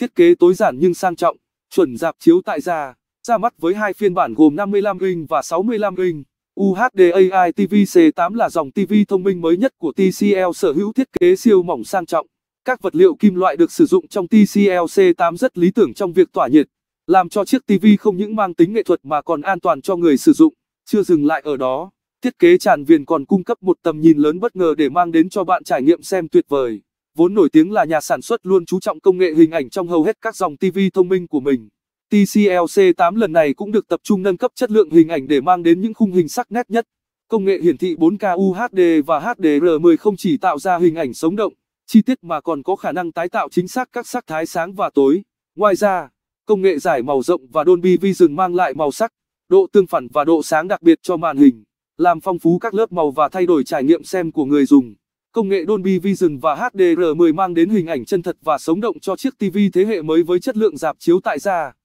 Thiết kế tối giản nhưng sang trọng, chuẩn dạp chiếu tại gia, ra mắt với hai phiên bản gồm 55 inch và 65 inch. UHD AI TV C8 là dòng TV thông minh mới nhất của TCL sở hữu thiết kế siêu mỏng sang trọng. Các vật liệu kim loại được sử dụng trong TCL C8 rất lý tưởng trong việc tỏa nhiệt, làm cho chiếc TV không những mang tính nghệ thuật mà còn an toàn cho người sử dụng. Chưa dừng lại ở đó, thiết kế tràn viền còn cung cấp một tầm nhìn lớn bất ngờ để mang đến cho bạn trải nghiệm xem tuyệt vời vốn nổi tiếng là nhà sản xuất luôn chú trọng công nghệ hình ảnh trong hầu hết các dòng TV thông minh của mình. TCL c 8 lần này cũng được tập trung nâng cấp chất lượng hình ảnh để mang đến những khung hình sắc nét nhất. Công nghệ hiển thị 4K UHD và HDR10 không chỉ tạo ra hình ảnh sống động, chi tiết mà còn có khả năng tái tạo chính xác các sắc thái sáng và tối. Ngoài ra, công nghệ giải màu rộng và Dolby Vision mang lại màu sắc, độ tương phản và độ sáng đặc biệt cho màn hình, làm phong phú các lớp màu và thay đổi trải nghiệm xem của người dùng. Công nghệ Dolby Vision và HDR10 mang đến hình ảnh chân thật và sống động cho chiếc TV thế hệ mới với chất lượng dạp chiếu tại gia.